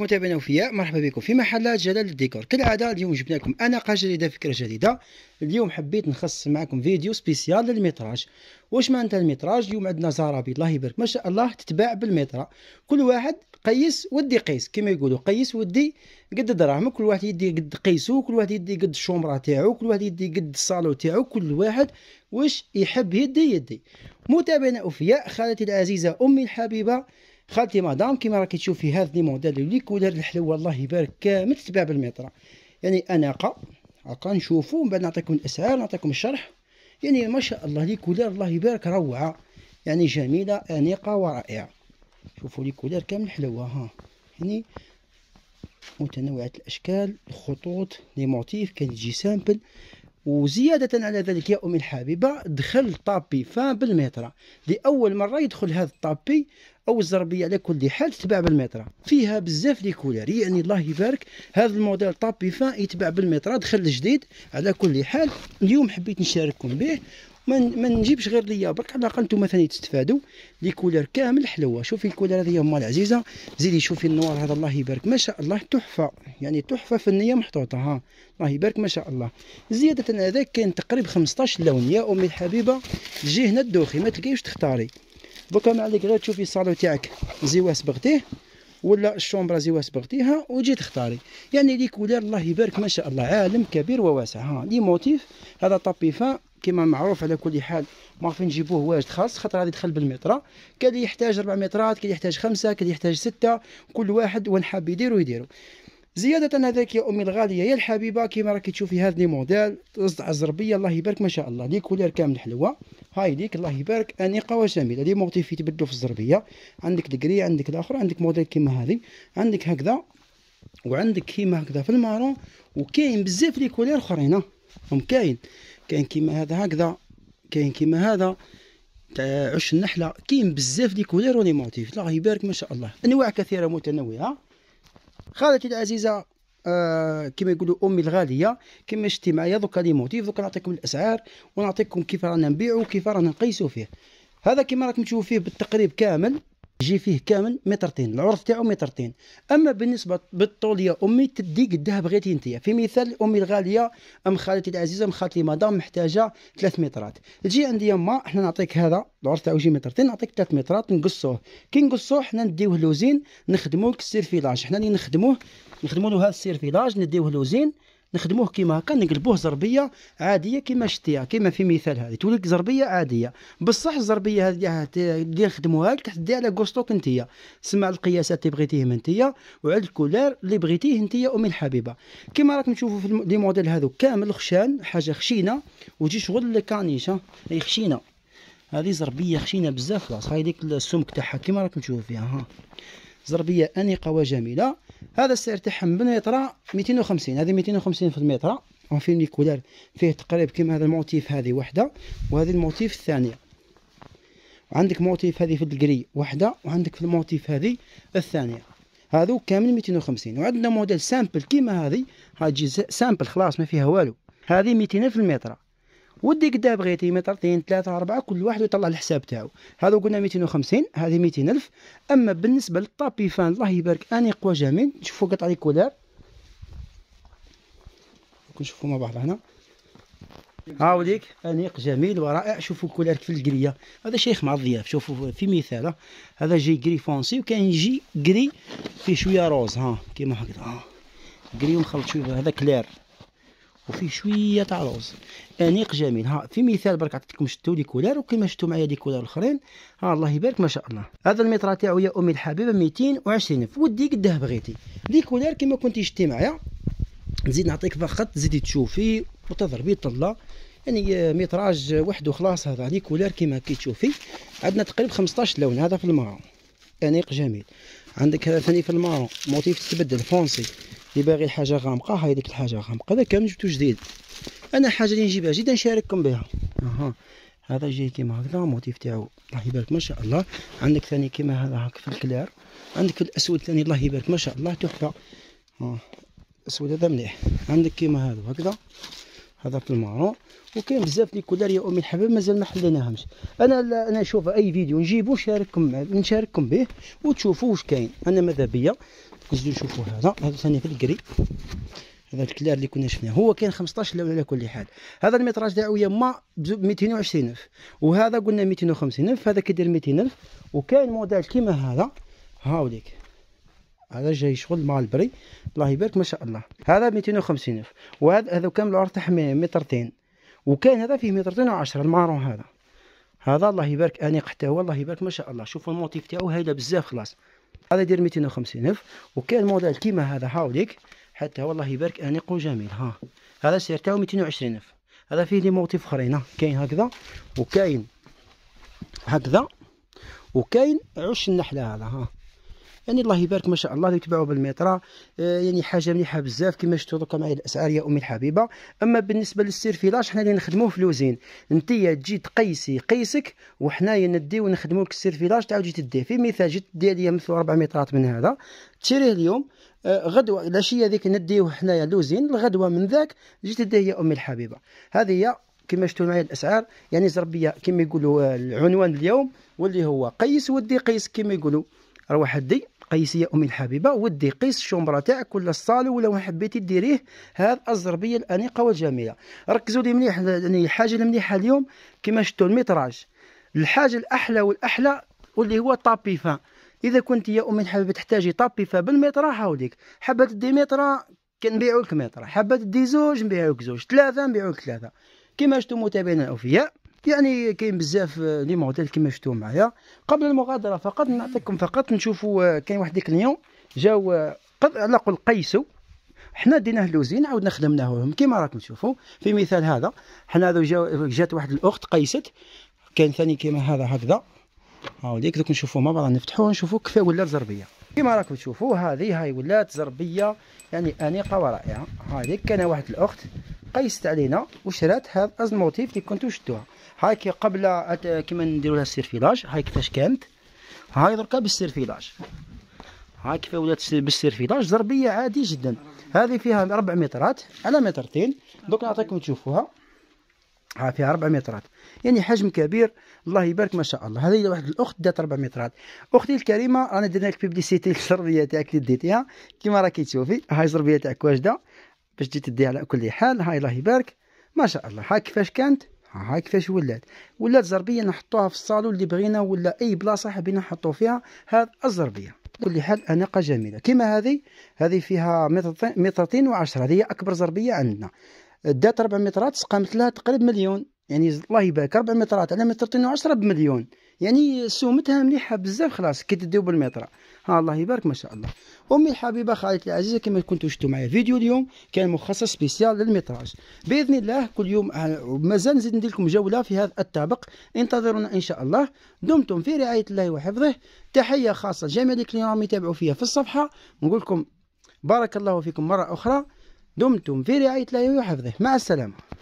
متابعينا وفياء مرحبا بكم في محلات جلال الديكور كالعاده اليوم جبنا لكم اناقه جديده فكره جديده اليوم حبيت نخصص معكم فيديو سبيسيال للميتراج واش معناتها الميتراج اليوم عندنا زرابي الله يبارك ما شاء الله تتباع بالميطره كل واحد قيس ودي قيس كما يقولوا قيس ودي قد دراهمك كل واحد يدي قد قيسو كل واحد يدي قد الشومره تاعو كل واحد يدي قد الصالو تاعو كل واحد واش يحب يدي يدي متابعينا وفياء خالتي العزيزه امي الحبيبه خالتي مدام كيما راكي تشوفي هذا لي موديل لي كولر الحلو الله يبارك كامل تتباع بالمتر يعني اناقه هاكا نشوفو من بعد نعطيكم الاسعار نعطيكم الشرح يعني ما شاء الله لي كولر الله يبارك روعه يعني جميله انيقه ورائعه شوفوا لي كولر كامل حلوه ها يعني متنوعه الاشكال الخطوط لي موتيف كان سامبل وزيادة على ذلك يا أمي الحبيبة دخل طابي فان بالمترا لأول مرة يدخل هذا الطابي أو الزربية على كل حال تتباع بالمترا فيها بزاف لي كولير يعني الله يبارك هذا الموديل طابي فان يتباع بالمترا دخل جديد على كل حال اليوم حبيت نشارككم به ما نجيبش غير ليا برك على الاقل نتوما ثاني تستفادوا لي كولر كامل حلوه شوفي الكولر هذه هما العزيزه زيدي شوفي النوار هذا الله يبارك ما شاء الله تحفه يعني تحفه فنيه محطوطه ها الله يبارك ما شاء الله زياده هذاك كاين تقريبا 15 لون يا امي الحبيبه تجي هنا الدوخي ما تلقايش تختاري بوكا ما عليك غير تشوفي الصالون تاعك زيواس بغتيه ولا الشومبرا زي بغيتيها وجي تختاري يعني لي كولير الله يبارك ما شاء الله عالم كبير وواسع ها لي موتيف هذا طابيفا كما معروف على كل حال ما عارفين نجيبوه واجد خاص خاطر غادي يدخل بالمترا اللي يحتاج 4 مترات اللي يحتاج خمسة اللي يحتاج ستة كل واحد وين حاب يديرو يديرو زيادة هذاك يا أمي الغالية يا الحبيبة كيما راكي تشوفي هذا لي موديل رزعة الزربية الله يبارك ما شاء الله لي كولير كامل حلوة هاي ليك الله يبارك أنيقة وجميلة لي موتيف يتبدلو في الزربية عندك الكري عندك الآخر عندك موديل كيما هاذي عندك هكذا وعندك كيما هكذا في المارون وكاين بزاف لي كولير أخرين هم كاين كاين كيما هذا هكذا كاين كيما هذا تاع عش النحلة كاين بزاف لي كولير ولي موتيف الله يبارك ما شاء الله أنواع كثيرة متنوعة خالتي العزيزه آه كما يقولوا امي الغاليه كما شتي معايا دوكا لي موتيف دوكا نعطيكم الاسعار ونعطيكم كيف رانا نبيعو وكيف رانا نقيسو فيه هذا كما راكم تشوفوا فيه بالتقريب كامل يجي فيه كامل مترتين العرض تاعو مترتين اما بالنسبه بالطول يا امي تدي قدها بغيتي انت في مثال امي الغاليه ام خالتي العزيزه ام خالتي مدام محتاجه 3 مترات تجي عندي يما احنا نعطيك هذا العرض تاعو يجي مترتين نعطيك 3 مترات نقصوه كي نقصوه حنا نديوه لوزين نخدموه كسيرفيلاج حنا اللي نخدموه نخدموا له هذا السيرفيلاج نديوه لوزين نخدموه كيما هكا نقلبوه زربيه عاديه كيما شتيها كيما في مثال هذه تولي لك زربيه عاديه بصح الزربيه هذه اللي نخدموها لك تحدي على كوستوك انتيا سمع القياسات اللي بغيتيهم انتيا وعلى الكولار اللي بغيتيه انتيا امي الحبيبه كيما راك نشوفوا في لي موديل هذو كامل خشان حاجه خشينه وتجي شغل الكانيشه اي خشينه هذه زربيه خشينه بزاف خلاص هاي ديك السمك تاعها كيما راك نشوف فيها ها زربيه انيقه وجميله هذا السعر تاعهم بالمتره 250 هذه 250 في المتره في كولار فيه تقريب كيما هذا الموتيف هذه وحده وهذه الموتيف الثانيه عندك موتيف هذه في الجري وحده وعندك في الموتيف هذه الثانيه هذو كامل 250 وعندنا موديل سامبل كيما هذه هاي تجي سامبل خلاص ما فيها والو هذه 200 في المترا ودي قدا بغيتي مترتين ثلاثة أربعة كل واحد يطلع الحساب تاعو هذا قلنا ميتين وخمسين هذه ميتين ألف أما بالنسبة للطابي فان الله يبارك أني قوى جميل نشوفو قطع لي كولار نشوفو مع بعض هنا هاوليك انيق جميل ورائع شوفوا كولار في القريه هذا شيخ مع الضياف شوفوا في مثال هذا جي جري فونسي وكان جي جري فيه شويه روز ها كيما هكذا ها كري ونخلط شويه هذا كلير وفيه شويه تاع روز انيق جميل ها في مثال برك عطيتكم شتو لي كولار وكيما شتو معايا لي كولار الاخرين ها الله يبارك ما شاء الله هذا الميطرا تاعو يا امي الحبيبه 220 الف ودي قداه بغيتي لي كولار كيما كنتي شتي معايا نزيد نعطيك فقط تزيدي تشوفي وتضربي طله يعني آه، ميتراج وحده خلاص هذا لي كولار كيما كي تشوفي عندنا تقريبا 15 لون هذا في المارون انيق جميل عندك هذا ثاني في المارون موتيف تبدل فونسي اللي باغي حاجه غامقه هاي ديك الحاجه غامقه هذا كامل جبتو جديد انا حاجه اللي نجيبها جدا نشارككم بها اها هذا جاي كيما هكذا الموتيف تاعو الله يبارك ما شاء الله عندك ثاني كيما هذا هاك في الكلار عندك الاسود ثاني الله يبارك ما شاء الله تحفه الاسود هذا مليح عندك كيما هذا هكذا هذا في المارون وكاين بزاف لي كولار يا امي الحبيب مازال ما حليناهمش انا انا نشوف اي فيديو نجيبو نشارككم نشارككم به وتشوفوا واش كاين انا ماذا بيا نزيدو نشوفوا هذا هذا ثاني في الكري هذا الكلار اللي كنا شفناه هو كاين 15 لون على كل حال هذا الميتراج تاعو يما 220 الف وهذا قلنا 250 الف هذا كيدير 200 الف وكاين موديل كيما هذا هاوليك هذا جاي شغل مع البري الله يبارك ما شاء الله هذا 250 الف وهذا هذا كامل العرض تاعه مترتين وكان هذا فيه مترتين وعشرة المارون هذا هذا الله يبارك انيق حتى هو الله يبارك ما شاء الله شوفوا الموتيف تاعو هايله بزاف خلاص هذا يدير 250 الف وكان موديل كيما هذا هاوليك حتى هو الله يبارك انيق وجميل ها هذا السعر تاعو 220 الف هذا فيه لي موتيف اخرين كاين هكذا وكاين هكذا وكاين عش النحله هذا ها يعني الله يبارك ما شاء الله اللي تباعوا بالميطرا آه، يعني حاجه مليحه بزاف كما شفتوا دوكا معايا الاسعار يا امي الحبيبه اما بالنسبه للسيرفيلاج حنا اللي نخدموه في لوزين انت تجي تقيسي قيسك وحنايا نديو نخدمو لك السيرفيلاج تعاودي تديه في مثال جيت دي ليا مثل 4 مترات من هذا تشريه اليوم آه، غدوه العشيه هذيك نديوه حنايا لوزين الغدوه من ذاك جيت تديه يا امي الحبيبه هذه هي كما شفتوا معايا الاسعار يعني زربيه كما يقولوا آه، العنوان اليوم واللي هو قيس ودي قيس كما يقولوا روح حدي قيسي يا امي الحبيبه ودي قيس الشومبرا تاعك ولا الصالو ولا وين حبيتي ديريه هذا الزربيه الانيقه والجميله ركزوا لي مليح يعني الحاجه المليحه اليوم كما شفتوا الميتراج الحاجه الاحلى والاحلى واللي هو طابي فان اذا كنت يا امي الحبيبه تحتاجي طابي فان بالميطره حاوليك حبه تدي مترا كنبيعوا لك ميطره حبه تدي زوج نبيعوا لك زوج ثلاثه نبيعوا لك ثلاثه كما شفتوا متابعينا الاوفياء يعني كاين بزاف آه, لي موديل كما شفتو معايا قبل المغادره فقط نعطيكم فقط نشوفوا آه, كاين واحد الكليون جاو آه, قد على قول قيسو حنا ديناه لوزين عاودنا خدمناه لهم كيما راكم تشوفوا في مثال هذا حنا جاو جات واحد الاخت قيست كان ثاني كيما هذا هكذا هاو ديك دوك نشوفوا ما برا نفتحوه نشوفوا كيف ولا زربيه كيما راكم تشوفوا هذه هاي ولات زربيه يعني انيقه ورائعه هذيك كان واحد الاخت قيست علينا وشرات هاد ازموتيف اللي كنتو شتوها هاي قبل كيما نديرو لها السيرفيلاج هاي كيفاش كانت هاي دركا بالسيرفيلاج هاي كيف ولات بالسيرفيلاج زربيه عادي جدا هذه فيها 4 مترات على مترتين دوك نعطيكم تشوفوها ها فيها 4 مترات يعني حجم كبير الله يبارك ما شاء الله هذه واحد الاخت دات 4 مترات اختي الكريمه رانا درنا لك بيبليسيتي الزربيه تاعك اللي ديتيها كيما راكي تشوفي هاي الزربيه تاعك واجده باش تجي تدي على كل حال هاي الله يبارك ما شاء الله هاي كيفاش كانت هاي كيفاش ولات ولات زربيه نحطوها في الصالون اللي بغينا ولا اي بلاصه حبينا نحطو فيها هاد الزربيه كل حال اناقه جميله كما هذه هذه فيها مترتين وعشرة هذه اكبر زربيه عندنا دات 4 مترات سقامت لها تقريبا مليون يعني الله يبارك ربع مترات على متر طين وعشرة بمليون يعني سومتها مليحة بزاف خلاص كي تديو بالمترة ها الله يبارك ما شاء الله امي الحبيبه خالتي العزيزه كما كنتوا شفتوا معايا فيديو اليوم كان مخصص سبيسيال للمتراج باذن الله كل يوم آه، مازال نزيد ندير لكم جوله في هذا الطابق انتظرونا ان شاء الله دمتم في رعايه الله وحفظه تحيه خاصه لجميع اللي راهم يتابعوا فيا في الصفحه نقول لكم بارك الله فيكم مره اخرى دمتم في رعايه الله وحفظه مع السلامه